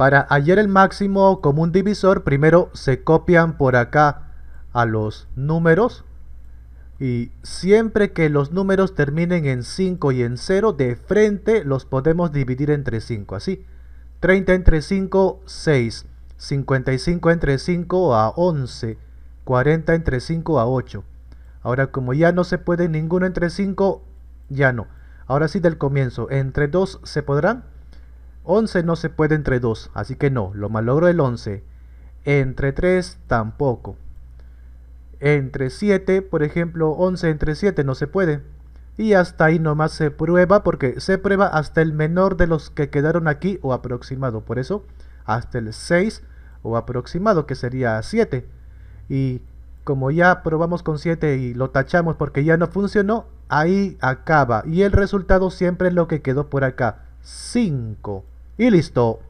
Para hallar el máximo común divisor, primero se copian por acá a los números. Y siempre que los números terminen en 5 y en 0, de frente los podemos dividir entre 5. Así, 30 entre 5, 6. 55 entre 5 a 11. 40 entre 5 a 8. Ahora, como ya no se puede ninguno entre 5, ya no. Ahora sí, del comienzo, entre 2 se podrán 11 no se puede entre 2, así que no, lo malogro el 11. Entre 3 tampoco. Entre 7, por ejemplo, 11 entre 7 no se puede. Y hasta ahí nomás se prueba, porque se prueba hasta el menor de los que quedaron aquí o aproximado. Por eso, hasta el 6 o aproximado, que sería 7. Y como ya probamos con 7 y lo tachamos porque ya no funcionó, ahí acaba. Y el resultado siempre es lo que quedó por acá, 5. Y listo.